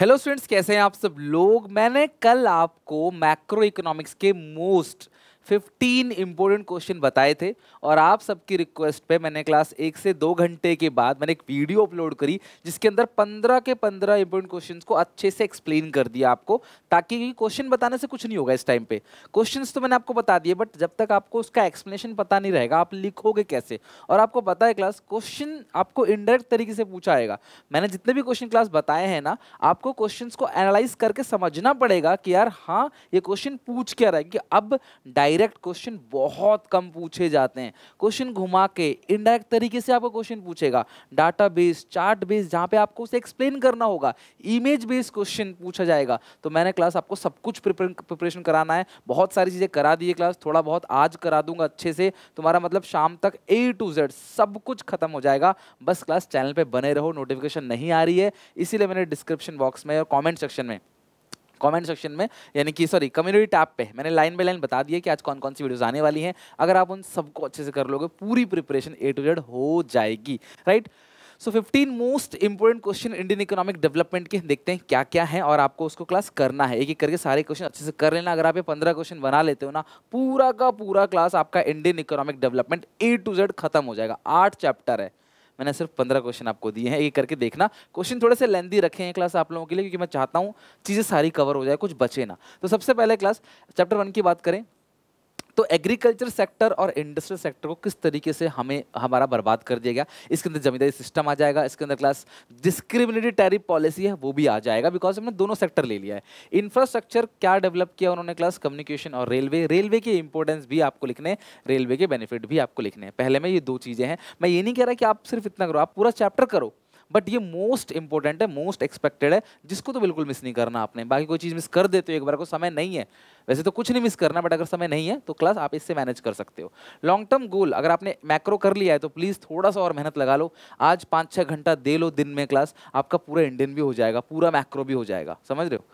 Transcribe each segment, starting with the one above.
hello students कैसे हैं आप सब लोग मैंने कल आपको मैक्रो इकोनॉमिक्स के मोस्ट फिफ्टीन इंपॉर्टेंट क्वेश्चन बताए थे और आप सबकी रिक्वेस्ट पे मैंने क्लास एक से दो घंटे के बाद मैंने एक वीडियो अपलोड करी जिसके अंदर पंद्रह के पंद्रह इंपॉर्टेंट क्वेश्चंस को अच्छे से एक्सप्लेन कर दिया आपको ताकि क्वेश्चन बताने से कुछ नहीं होगा इस टाइम पे क्वेश्चंस तो मैंने आपको बता दिए बट जब तक आपको उसका एक्सप्लेनेशन पता नहीं रहेगा आप लिखोगे कैसे और आपको पता है क्लास क्वेश्चन आपको इनडायरेक्ट तरीके से पूछा आएगा मैंने जितने भी क्वेश्चन क्लास बताए हैं ना आपको क्वेश्चन को एनालाइज करके समझना पड़ेगा कि यार हाँ ये क्वेश्चन पूछ क्या रहा है कि अब डायरेक्ट डायरेक्ट क्वेश्चन बहुत कम पूछे जाते हैं क्वेश्चन घुमा के इनडायरेक्ट तरीके से आपको क्वेश्चन पूछेगा डाटा बेस चार्ट बेस जहाँ पे आपको उसे एक्सप्लेन करना होगा इमेज बेस्ड क्वेश्चन पूछा जाएगा तो मैंने क्लास आपको सब कुछ प्रिपरेशन कराना है बहुत सारी चीज़ें करा दी है क्लास थोड़ा बहुत आज करा दूंगा अच्छे से तुम्हारा मतलब शाम तक ए टू जेड सब कुछ खत्म हो जाएगा बस क्लास चैनल पर बने रहो नोटिफिकेशन नहीं आ रही है इसीलिए मैंने डिस्क्रिप्शन बॉक्स में और कॉमेंट सेक्शन में कमेंट सेक्शन में यानी कि सॉरी कम्युनिटी टैब पे मैंने लाइन बाय लाइन बता दिया कि आज कौन कौन सी वीडियोस आने वाली हैं अगर आप उन सबको अच्छे से कर लोगे पूरी प्रिपरेशन ए टू जेड हो जाएगी right so fifteen most important question Indian economic development के देखते हैं क्या क्या है और आपको उसको क्लास करना है एक एक करके सारे क्वेश्चन अच्छे से कर लेना अगर आप ये पंद्रह क्वेश्चन बना लेते हो ना पूरा का पूरा क्लास आपका Indian economic development A to Z खत्म हो जाएगा आठ चैप्टर है मैंने सिर्फ पंद्रह क्वेश्चन आपको दिए हैं ये करके देखना क्वेश्चन थोड़े से लेंदी रखे हैं क्लास आप लोगों के लिए क्योंकि मैं चाहता हूँ चीज़ें सारी कवर हो जाए कुछ बचे ना तो सबसे पहले क्लास चैप्टर वन की बात करें तो एग्रीकल्चर सेक्टर और इंडस्ट्रियल सेक्टर को किस तरीके से हमें हमारा बर्बाद कर दिया गया इसके अंदर जमींदारी सिस्टम आ जाएगा इसके अंदर क्लास डिस्क्रिमिनेटरी टैरिफ पॉलिसी है वो भी आ जाएगा बिकॉज हमने दोनों सेक्टर ले लिया है इंफ्रास्ट्रक्चर क्या डेवलप किया उन्होंने क्लास कम्युनिकेशन और रेलवे रेलवे के इंपॉर्टेंस भी आपको लिखने रेलवे के बेनिफिट भी आपको लिखने हैं पहले में ये दो चीज़ें हैं मैं ये नहीं कह रहा कि आप सिर्फ इतना करो आप पूरा चैप्टर करो बट ये मोस्ट इंपॉर्टेंट है मोस्ट एक्सपेक्टेड है जिसको तो बिल्कुल मिस नहीं करना आपने बाकी कोई चीज़ मिस कर देते हो एक बार को समय नहीं है वैसे तो कुछ नहीं मिस करना बट अगर समय नहीं है तो क्लास आप इससे मैनेज कर सकते हो लॉन्ग टर्म गोल अगर आपने मैक्रो कर लिया है तो प्लीज़ थोड़ा सा और मेहनत लगा लो आज पाँच छः घंटा दे लो दिन में क्लास आपका पूरा इंडियन भी हो जाएगा पूरा मैक्रो भी हो जाएगा समझ रहे हो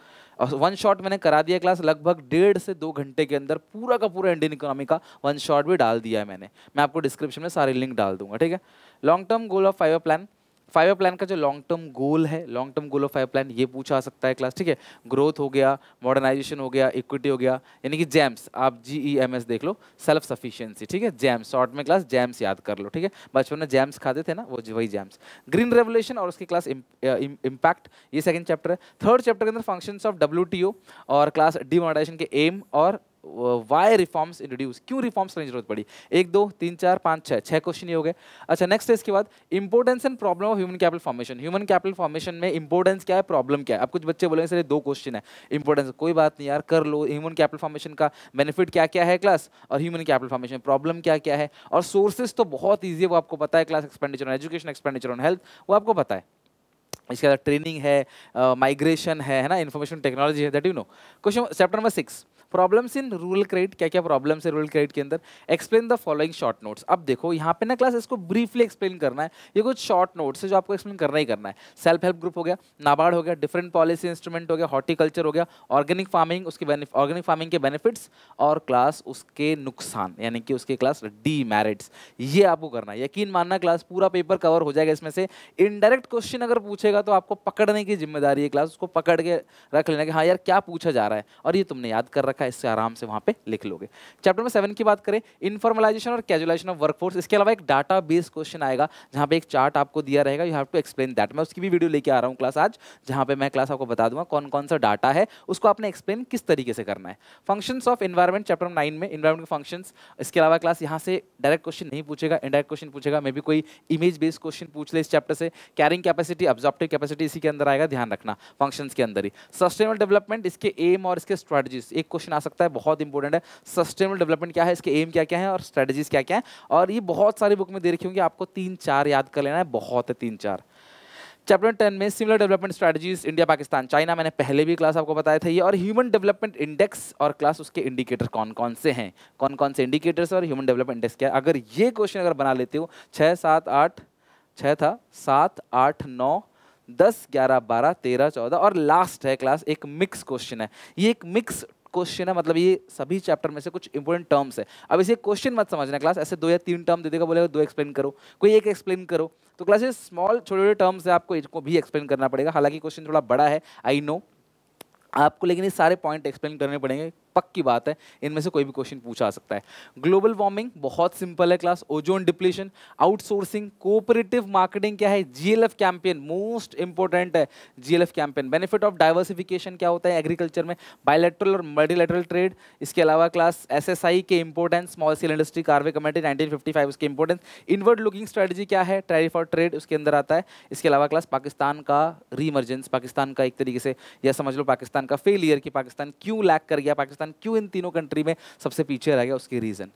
और वन शॉट मैंने करा दिया क्लास लगभग डेढ़ से दो घंटे के अंदर पूरा का पूरा इंडियन इकोनॉमी का वन शॉट भी डाल दिया है मैंने मैं आपको डिस्क्रिप्शन में सारे लिंक डाल दूंगा ठीक है long term goal of five year plan five year plan का जो लॉन्ग टर्म गोल है long term goal of five plan ये पूछा आ सकता है क्लास ठीक है ग्रोथ हो गया मॉडर्नाइजेशन हो गया इक्विटी हो गया यानी कि जैम्स आप जी ई एम एस देख लो सेल्फ सफिशियंसी ठीक है जैम्स शॉर्ट में क्लास जैम्स याद कर लो ठीक है बचपन में जैम्स खाते थे ना वो वही जैम्स ग्रीन रेवोल्यूशन और उसकी क्लास इम्पैक्ट ये सेकेंड चैप्टर है थर्ड चैप्टर के अंदर फंक्शन ऑफ डब्ल्यू और क्लास डी के एम और वाई रिफॉर्म्स इंट्रोड्यूस क्यों रिफॉर्म्स करने की जरूरत पड़ी एक दो तीन चार पाँच छः छः क्वेश्चन ही हो गए अच्छा नेक्स्ट है इसके बाद importance and problem of human capital formation human capital formation में इंपॉर्टेंस क्या है प्रॉब्लम क्या है अब कुछ बच्चे बोलेंगे सर दो क्वेश्चन है इंपॉर्टेंस कोई बात नहीं यार कर लो ह्यूमन कैपिटल फॉर्मेशन का बेनिफिट क्या क्या है क्लास और ह्यूमन कैपिटल फॉर्मेशन प्रॉब्लम क्या क्या है और सोर्सेज तो बहुत ईजी है वो आपको पता है class expenditure on education expenditure on health वो आपको पता है इसके अलावा ट्रेनिंग है माइग्रेशन uh, है है ना इन्फॉर्मेशन टेक्नोलॉजी है that you know question chapter number six problems in rural credit क्या क्या प्रॉब्लम्स है रूरल क्रेडिट के अंदर explain the following short notes अब देखो यहाँ पे ना क्लास इसको ब्रीफली एक्सप्लेन करना है ये कुछ शॉर्ट नोट्स है जो आपको एक्सप्लेन करना ही करना है सेल्फ हेल्प ग्रुप हो गया नाबार्ड हो गया डिफरेंट पॉलिसी इंस्ट्रूमेंट हो गया हॉर्टिकल्चर हो गया ऑर्गेनिक फार्मिंग उसके ऑर्गेनिक फार्मिंग के बेनिफिट्स और क्लास उसके नुकसान यानी कि उसके क्लास डी मैरिट्स ये आपको करना है यकीन मानना क्लास पूरा पेपर कवर हो जाएगा इसमें से इनडायरेक्ट क्वेश्चन अगर पूछेगा तो आपको पकड़ने की जिम्मेदारी है क्लास उसको पकड़ के रख लेना कि हाँ यार क्या पूछा जा रहा है और ये तुमने याद कर रखा का इससे आराम से वहाँ पे लिख लोगे चैप्टर में सेवन की बात करें इन्फॉर्मलाइजेशन और कैजुलाइजेशन ऑफ वर्कफोर्स इसके अलावा एक डाटा बेस क्वेश्चन आएगा जहाँ पे एक चार्ट आपको दिया रहेगा you have to explain that मैं उसकी भी वीडियो लेके आ रहा हूँ क्लास आज जहाँ पे मैं क्लास आपको बता दूंगा कौन कौन सा डाटा है उसको आपने एक्सप्लेन किस तरीके से करना है function of environment chapter nine में इन्वायरमेंट के फंक्शंस इसके अलावा क्लास यहाँ से डायरेक्ट क्वेश्चन नहीं पूछेगा इंडायरेक्ट क्वेश्चन पूछेगा मे भी कोई इमेज बेस्ड क्वेश्चन पूछ ले इस चैप्टर से कैरिंग कैपेसिटी ऑब्जॉप्टिव कैपेसिटी इसी के अंदर आएगा ध्यान रखना फंक्शन के अंदर ही सस्टेनेबल डेवलपमेंट इसके एम और इसके स्ट्रेटजीज एक क्वेश्चन क्वेश्चन आ सकता है बहुत इंपॉर्टेंट है सस्टेनेबल डेवलपमेंट क्या है इसके एम क्या क्या है और स्ट्रेटजीज क्या क्या है और ये बहुत सारी बुक में दे रखी होंगी आपको तीन चार याद कर लेना है बहुत है तीन चार चैप्टर टेन में similar development strategies India Pakistan China मैंने पहले भी क्लास आपको बताया था ये और ह्यूमन डेवलपमेंट इंडेक्स और क्लास उसके इंडिकेटर कौन कौन से हैं कौन कौन से इंडिकेटर्स और ह्यूमन डेवलपमेंट इंडेक्स क्या है अगर ये क्वेश्चन अगर बना लेते हो छः सात आठ छः था सात आठ नौ दस ग्यारह बारह तेरह चौदह और लास्ट है क्लास एक मिक्स क्वेश्चन है ये एक मिक्स क्वेश्चन है मतलब ये सभी चैप्टर में से कुछ इंपॉर्टेंट टर्म्स है अब इसे क्वेश्चन मत समझना क्लास ऐसे दो या तीन टर्म दे देगा बोलेगा दो एक्सप्लेन करो कोई एक एक्सप्लेन करो तो क्लास ये स्मॉल छोटे छोटे टर्म्स है आपको इसको भी एक्सप्लेन करना पड़ेगा हालांकि क्वेश्चन थोड़ा बड़ा है आई नो आपको लेकिन ये सारे पॉइंट एक्सप्लेन करने पड़ेंगे पक्की बात है इनमें से कोई भी क्वेश्चन पूछा सकता है ग्लोबल वार्मिंग बहुत सिंपल है class ozone depletion outsourcing cooperative marketing क्या है जीएलएफ कैंपेन मोस्ट इंपॉर्टेंट है GLF campaign benefit of diversification क्या होता है एग्रीकल्चर में बायोलेट्रल और मल्टीलेटरल ट्रेड इसके अलावा क्लास एसएसआई के importance small scale industry Karve committee 1955 उसके इंपॉर्टेंस इनवर्ड लुकिंग स्ट्रेटजी क्या है टैरिफ और ट्रेड उसके अंदर आता है इसके अलावा क्लास पाकिस्तान का रीमर्जेंस पाकिस्तान का एक तरीके से यह समझ लो पाकिस्तान का फेलियर कि पाकिस्तान क्यों लैक कर गया पाकिस्तान पाकिस्तान क्यों इन तीनों कंट्री में सबसे पीछे रह गया उसकी रीज़न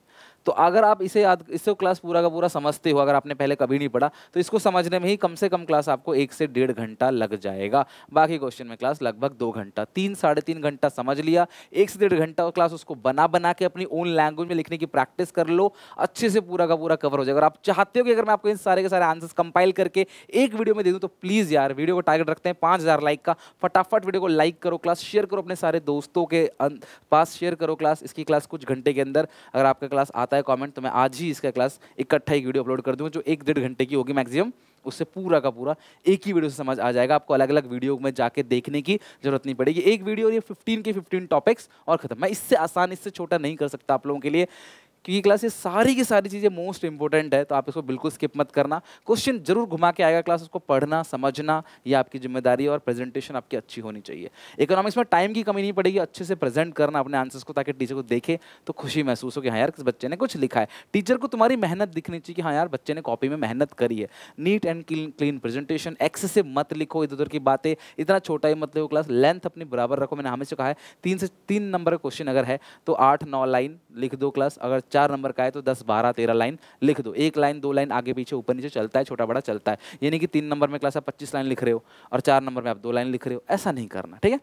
तो अगर आप इसे याद इससे क्लास पूरा का पूरा समझते हो अगर आपने पहले कभी नहीं पढ़ा तो इसको समझने में ही कम से कम क्लास आपको एक से डेढ़ घंटा लग जाएगा बाकी क्वेश्चन में क्लास लगभग दो घंटा तीन साढ़े तीन घंटा समझ लिया एक से डेढ़ घंटा क्लास उसको बना बना के अपनी ओन लैंग्वेज में लिखने की प्रैक्टिस कर लो अच्छे से पूरा का पूरा कवर हो जाएगा अगर आप चाहते हो कि अगर मैं आपको इन सारे के सारे आंसर्स कंपाइल करके एक वीडियो में दे दूँ तो प्लीज़ यार वीडियो को टारगेट रखते हैं पाँच लाइक का फटाफट वीडियो को लाइक करो क्लास शेयर करो अपने सारे दोस्तों के अं-, पास शेयर करो क्लास इसकी क्लास कुछ घंटे के अंदर अगर आपका क्लास पास आता है कमेंट तो मैं आज ही इसका क्लास इकट्ठा एक वीडियो अपलोड कर दूंगा जो एक डेढ़ घंटे की होगी मैक्सिमम उससे पूरा का पूरा एक ही वीडियो से समझ आ जाएगा आपको अलग अलग वीडियो में जाके देखने की जरूरत नहीं पड़ेगी एक वीडियो और ये 15 के 15 टॉपिक्स और खत्म मैं इससे आसान इससे छोटा नहीं कर सकता आप लोगों के लिए क्योंकि क्लास ये सारी की सारी चीज़ें मोस्ट इंपॉर्टेंट है तो आप इसको बिल्कुल स्किप मत करना क्वेश्चन जरूर घुमा के आएगा क्लास उसको पढ़ना समझना ये आपकी जिम्मेदारी है और प्रेजेंटेशन आपकी अच्छी होनी चाहिए इकोनॉमिक्स में टाइम की कमी नहीं पड़ेगी अच्छे से प्रेजेंट करना अपने आंसर्स को ताकि टीचर को देखे तो खुशी महसूस हो कि हाँ यार किस बच्चे ने कुछ लिखा है टीचर को तुम्हारी मेहनत दिखनी चाहिए कि हाँ यार बच्चे ने कॉपी में मेहनत करी है neat and clean clean presentation excessive मत लिखो इधर उधर की बातें इतना छोटा ही मत लिखो क्लास लेंथ अपनी बराबर रखो मैंने हमेशा कहा है तीन से तीन नंबर का क्वेश्चन अगर है तो आठ नौ लाइन लिख दो क्लास अगर चार नंबर का है तो दस बारह तेरह लाइन लिख दो एक लाइन दो लाइन आगे पीछे ऊपर नीचे चलता है छोटा बड़ा चलता है यानी कि तीन नंबर में क्लास आप पच्चीस लाइन लिख रहे हो और चार नंबर में आप दो लाइन लिख रहे हो ऐसा नहीं करना ठीक है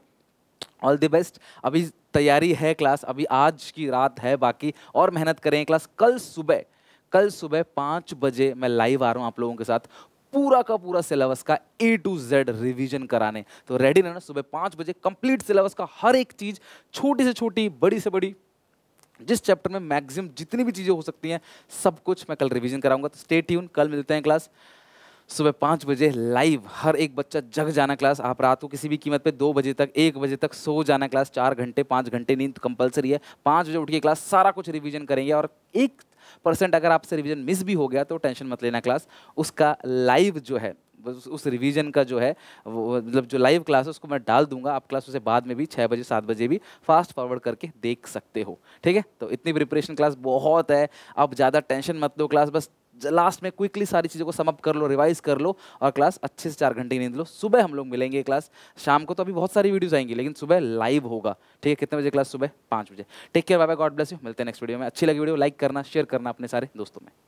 ऑल द बेस्ट अभी तैयारी है क्लास अभी आज की रात है बाकी और मेहनत करें क्लास कल सुबह कल सुबह पाँच बजे मैं लाइव आ रहा हूँ आप लोगों के साथ पूरा का पूरा सिलेबस का ए टू जेड रिवीजन कराने तो रेडी रहना सुबह पाँच बजे कंप्लीट सिलेबस का हर एक चीज़ छोटी से छोटी बड़ी से बड़ी जिस चैप्टर में मैक्सिमम जितनी भी चीज़ें हो सकती हैं सब कुछ मैं कल रिवीजन कराऊंगा तो स्टे ट्यून कल मिलते हैं क्लास सुबह पाँच बजे लाइव हर एक बच्चा जग जाना क्लास आप रात को किसी भी कीमत पे दो बजे तक एक बजे तक सो जाना क्लास चार घंटे पाँच घंटे नींद कंपलसरी है पाँच बजे उठ के क्लास सारा कुछ रिवीजन करेंगे और एक परसेंट अगर आपसे रिवीजन मिस भी हो गया तो टेंशन मत लेना क्लास उसका लाइव जो है उस रिवीजन का जो है मतलब जो लाइव क्लास है उसको मैं डाल दूंगा आप क्लास उसे बाद में भी छः बजे सात बजे भी फास्ट फॉरवर्ड करके देख सकते हो ठीक है तो इतनी प्रिपरेशन क्लास बहुत है अब ज़्यादा टेंशन मत लो क्लास बस लास्ट में क्विकली सारी चीज़ों को समअप कर लो रिवाइज कर लो और क्लास अच्छे से चार घंटे नींद लो सुबह हम लोग मिलेंगे क्लास शाम को तो अभी बहुत सारी वीडियोस आएंगी लेकिन सुबह लाइव होगा ठीक है कितने बजे क्लास सुबह पाँच बजे take care bye God bless you मिलते हैं नेक्स्ट वीडियो में अच्छी लगी वीडियो लाइक करना शेयर करना अपने सारे दोस्तों में